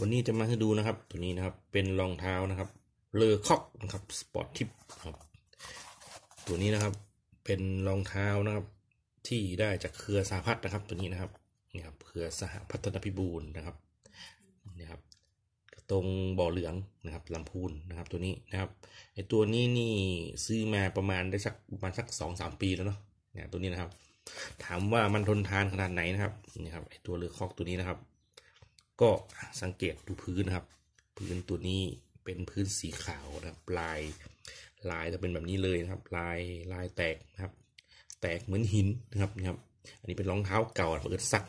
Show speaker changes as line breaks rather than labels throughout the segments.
วันนี้จะมาให้ดูนะครับตัวนี้นะครับเป็นรองเท้านะครับ เลอคอกนะครับสปอร์ตทิปครับตัวนี้นะครับเป็นรองเท้านะครับ ที่ได้จากเครือสหพัฒนะครับตัวนี้นะครับนี่ครับเครือสหพัฒนพิบูลนะครับนี่ครับ ตรงบ่อเหลืองนะครับลำพูนนะครับตัวนี้นะครับไอตัวนี้นี่ซื้อมาประมาณได้สักประมาณสักสองสามปีแล้วเนาะเนี่ยตัวนี้นะครับ ถามว่ามันทนทานขนาดไหนนะครับนี่ครับไอตัวเรือคอกตัวนี้นะครับก็สังเกตดูพื้นนะครับ พื้นตัวนี้เป็นพื้นสีขาวนะครับลายลายจะเป็นแบบนี้เลยนะครับ ลายลายแตกนะครับ แตกเหมือนหินนะครับนะครับอันนี้เป็นรองเท้าเก่าเปิดซัก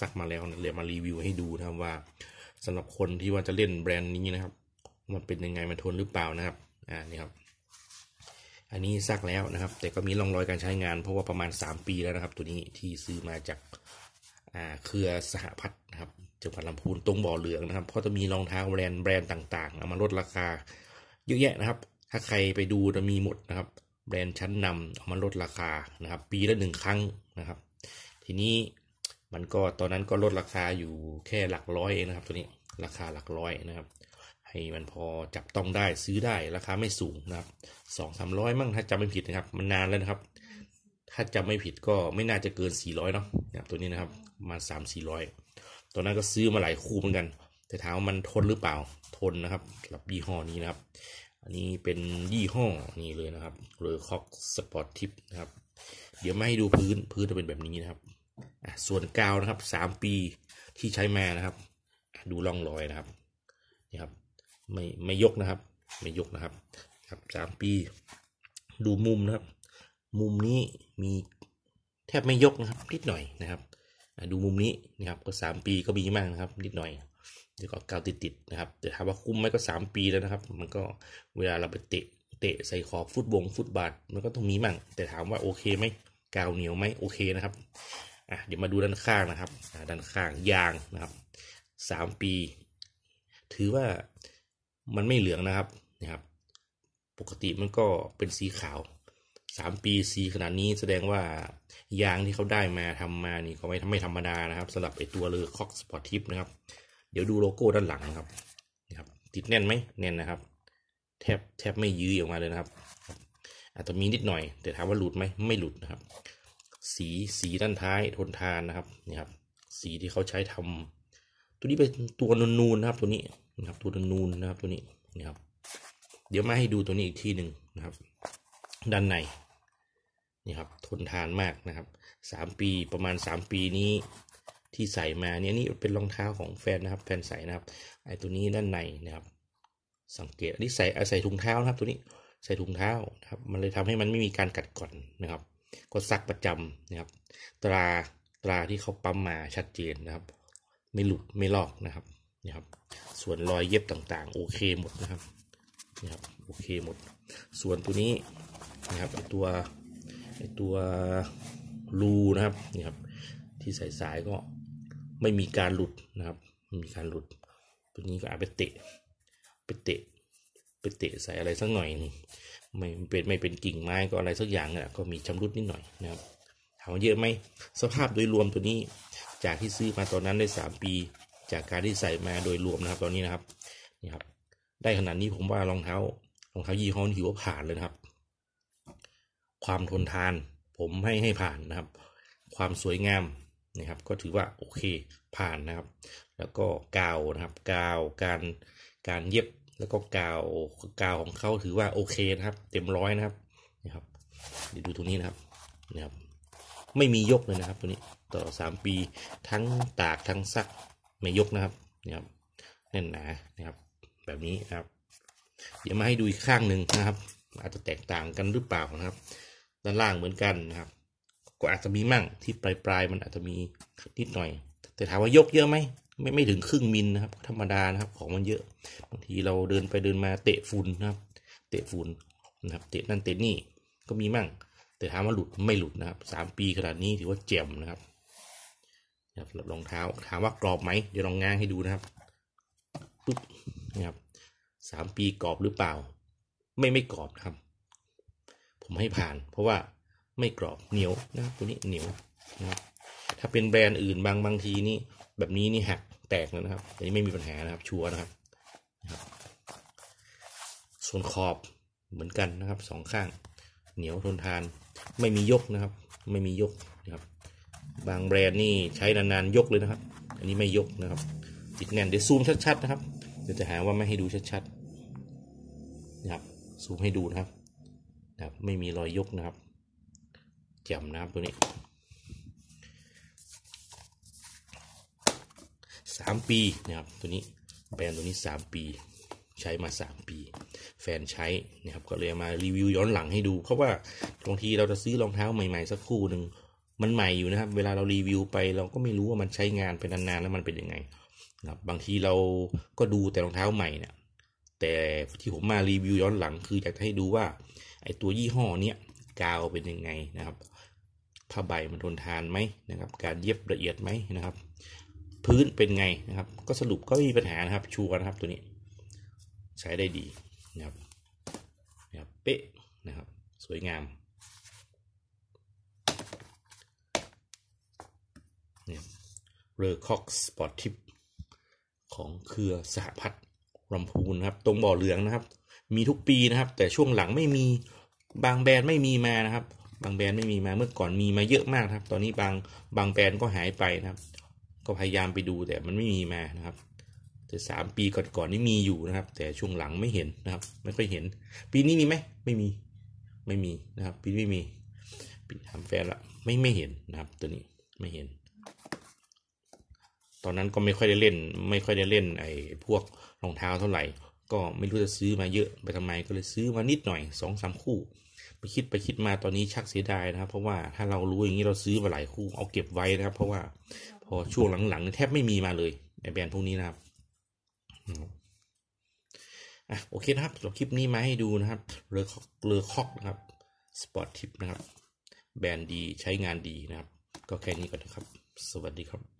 ซักมาแล้วเดี๋ยวมารีวิวให้ดูนะครับว่าสำหรับคนที่ว่าจะเล่นแบรนด์นี้นะครับ มันเป็นยังไงมันทนหรือเปล่านะครับอ่านี่ครับอันนี้ซักแล้วนะครับ แต่ก็มีร่องรอยการใช้งานเพราะว่าประมาณ 3 ปีแล้วนะครับ ตัวนี้ที่ซื้อมาจากอ่าเครือสหพัฒนนะครับจังหวัดลำพูนตรงบ่อเหลืองนะครับเขาจะมีรองเท้าแบรนด์แบรนด์ต่างๆเอามาลดราคาเยอะแยะนะครับ ถ้าใครไปดูจะมีหมดนะครับ แบรนด์ชั้นนำเอามาลดราคานะครับปีละหนึ่งครั้งนะครับ ทีนี้มันก็ตอนนั้นก็ลดราคาอยู่แค่หลักร้อยเองนะครับ ตัวนี้ราคาหลักร้อยนะครับ ให้มันพอจับต้องได้ซื้อได้ราคาไม่สูงนะครับสองสามร้อยมั่งถ้าจำไม่ผิดนะครับ มันนานแล้วนะครับ ถ้าจำไม่ผิดก็ไม่น่าจะเกินสี่ร้อยเนาะนะตัวนี้นะครับมาสามสี่ร้อยตัวนั้นก็ซื้อมาหลายคู่เหมือนกัน แต่ถามว่ามันทนหรือเปล่า ทนนะครับสำหรับยี่ห้อนี้นะครับ อันนี้เป็น ยี่ห้อนี้เลยนะครับเลยอคอกสปอร์ตทิปนะครับ เดี๋ยวไม่ให้ดูพื้น พื้นจะเป็นแบบนี้นะครับ ส่วนกาวนะครับสามปีที่ใช้มานะครับ ดูร่องรอยนะครับ นี่ครับ ไม่ไม่ยกนะครับ ไม่ยกนะครับครับสามปี ดูมุมนะครับ มุมนี้มีแทบไม่ยกนะครับ นิดหน่อยนะครับดูมุมนี้นะครับก็ 3 ปีก็มีมากนะครับนิดหน่อยเดี๋ยวก็กาวติดๆนะครับ แต่ถามว่าคุ้มไหมก็3ปีแล้วนะครับมันก็เวลาเราไปเตะเตะใส่ขอบฟุตบงฟุตบาทมันก็ต้องมีมั่งแต่ถามว่าโอเคไหมกาวเหนียวไหมโอเคนะครับอ่ะเดี๋ยวมาดูด้านข้างนะครับ ด้านข้างยางนะครับ3ปี ถือว่ามันไม่เหลืองนะครับนะครับปกติมันก็เป็นสีขาวสามปีซีขนาดนี้แสดงว่ายางที่เขาได้มาทำมานี่เขาไม่ไม่ธรรมดานะครับสำหรับไอตัวเรือคอกสปอร์ตทิปนะครับ เดี๋ยวดูโลโก้ด้านหลังนะครับนะครับ ติดแน่นไหมแน่นนะครับ แทบแทบไม่ยื้อออกมาเลยนะครับอาจจะมีนิดหน่อย แต่ถามว่าหลุดไหมไม่หลุดนะครับ สีสีด้านท้ายทนทานนะครับนี่ครับ สีที่เขาใช้ทำ ตัวนี้เป็นตัวนูนูนะครับตัวนี้นะครับตัวนูนูนะครับตัวนี้นะครับเดี๋ยวมาให้ดูตัวนี้อีกทีหนึ่งนะครับ ด้านในนี่ครับทนทานมากนะครับสามปีประมาณสามปีนี้ที่ใส่มาเนี่ยนี่เป็นรองเท้าของแฟนนะครับแฟนใส่นะครับไอตัวนี้ด้านในนะครับ สังเกตนี้ใส่ใส่ถุงเท้านะครับ ตัวนี้ใส่ถุงเท้านะครับมันเลยทำให้มันไม่มีการกัดก่อนนะครับก็ซักประจำนะครับตราตราที่เขาปั๊มมาชัดเจนนะครับ ไม่หลุดไม่ลอกนะครับนะครับ ส่วนรอยเย็บต่างๆ โอเคหมดนะครับนะครับโอเคหมดส่วนตัวนี้นะครับตัวตัวรูนะครับนี่ครับ ที่ใส่สายก็ไม่มีการหลุดนะครับไม่มีการหลุด ตัวนี้ก็อาจไปเตะ ไปเตะ ไปเตะใส่อะไรสักหน่อย ไม่เป็นไม่เป็นกิ่งไม้ก็อะไรสักอย่างเนี่ยก็มีชำรุดนิดหน่อยนะครับ ถามว่าเยอะไหมสภาพโดยรวมตัวนี้ จากที่ซื้อมาตอนนั้นได้สามปี จากการที่ใส่มาโดยรวมนะครับตอนนี้นะครับนี่ครับ ได้ขนาดนี้ผมว่ารองเท้ารองเท้ายี่ห้อนี้ถือว่าผ่านเลยนะครับความทนทาน ผมให้ให้ผ่านนะครับ ความสวยงามนะครับ ก็ถือว่าโอเคผ่านนะครับ แล้วก็กาวนะครับ กาวการการเย็บแล้วก็กาวกาวของเขาถือว่าโอเคนะครับ เต็มร้อยนะครับนะครับเดี๋ยวดูตรงนี้นะครับนะครับ ไม่มียกเลยนะครับ ตัวนี้ต่อ3ปีทั้งตากทั้งซักไม่ยกนะครับนะครับแน่นหนานะครับ แบบนี้นะครับ เดี๋ยวมาให้ดูอีกข้างหนึ่งนะครับอาจจะแตกต่างกันหรือเปล่านะครับ ด้านล่างเหมือนกันนะครับก็อาจจะมีมั่งที่ปลายปลายมันอาจจะมีนิดหน่อย แต่ถามว่ายกเยอะไหม ไม่ไม่ถึงครึ่งมิลนะครับธรรมดานะครับ ของมันเยอะบางทีเราเดินไปเดินมาเตะฝุ่นนะครับ เตะฝุ่นนะครับ เตะนั่นเตะนี่ก็มีมั่ง แต่ถามว่าหลุดไม่หลุดนะครับสามปีขนาดนี้ถือว่าเจ่มนะครับนะครับรองเท้าถามว่ากรอบไหมเดี๋ยวลองง้างให้ดูนะครับปุ๊บนะครับสามปีกรอบหรือเปล่าไม่ไม่กรอบครับผมให้ผ่านเพราะว่าไม่กรอบเหนียวนะครับตัวนี้เหนียวนะถ้าเป็นแบรนด์อื่นบางบางทีนี่แบบนี้นี่หักแตกนะครับอันนี้ไม่มีปัญหานะครับชัวร์นะครับนะครับ ส่วนขอบเหมือนกันนะครับสองข้างเหนียวทนทาน ไม่มียกนะครับ ไม่มียกนะครับบางแบรนด์นี่ใช้นานๆ ยกเลยนะครับ อันนี้ไม่ยกนะครับ ติดแน่นเดี๋ยวซูมชัดๆ นะครับเดี๋ยวจะหาว่าไม่ให้ดูชัดๆซูมให้ดูนะครับ นะครับไม่มีรอยยกนะครับแจ่มนะครับตัวนี้สามปีนะครับตัวนี้แบรนด์ตัวนี้สามปี ใช้มาสามปี แฟนใช้นะครับก็เลยมารีวิวย้อนหลังให้ดูเพราะว่าบางทีเราจะซื้อรองเท้าใหม่ๆ สักคู่หนึ่งมันใหม่อยู่นะครับ เวลาเรารีวิวไปเราก็ไม่รู้ว่ามันใช้งานไปนานๆแล้วมันเป็นยังไงนะครับบางทีเราก็ดูแต่รองเท้าใหม่เนี่ยแต่ที่ผมมารีวิวย้อนหลังคืออยากให้ดูว่าไอตัวยี่ห้อเนี้ยกาวเป็นยังไงนะครับผ้าใบมันทนทานไหมนะครับ การเย็บละเอียดไหมนะครับ พื้นเป็นไงนะครับก็สรุปก็มีปัญหานะครับชัวร์นะครับตัวนี้ ใช้ได้ดีนะครับนะครับเป๊ะนะครับ สวยงามเนี่ยเรอคอกสปอร์ตทิปของเครือสหพัฒน์ลำพูนครับตรงบ่อเหลืองนะครับ มีทุกปีนะครับ แต่ช่วงหลังไม่มี บางแบรนด์ไม่มีมานะครับ บางแบรนด์ไม่มีมาเมื่อก่อนมีมาเยอะมากครับ ตอนนี้บางบางแบรนด์ก็หายไปนะครับ ก็พยายามไปดูแต่มันไม่มีมานะครับ แต่สามปีก่อนๆนี่มีอยู่นะครับ แต่ช่วงหลังไม่เห็นนะครับ ไม่ค่อยเห็น ปีนี้มีไหมไม่มีไม่มีนะครับปีนี้ไม่มี ปีทำแฟนละไม่ไม่เห็นนะครับ ตัวนี้ไม่เห็นตอนนั้นก็ไม่ค่อยได้เล่น ไม่ค่อยได้เล่น ไอ้พวกรองเท้าเท่าไหร่ ก็ไม่รู้จะซื้อมาเยอะไปทำไม ก็เลยซื้อมานิดหน่อยสองสามคู่ ไปคิดไปคิดมาตอนนี้ชักเสียดายนะครับ เพราะว่าถ้าเรารู้อย่างนี้เราซื้อมาหลายคู่เอาเก็บไว้นะครับ เพราะว่าพอช่วงหลังๆแทบไม่มีมาเลยไอ้แบรนด์พวกนี้นะครับอ่ะโอเคนะครับสำหรับคลิปนี้มาให้ดูนะครับเรือคอกเรอคอกนะครับสปอร์ตทิปนะครับแบรนด์ดีใช้งานดีนะครับ ก็แค่นี้ก่อนนะครับ สวัสดีครับ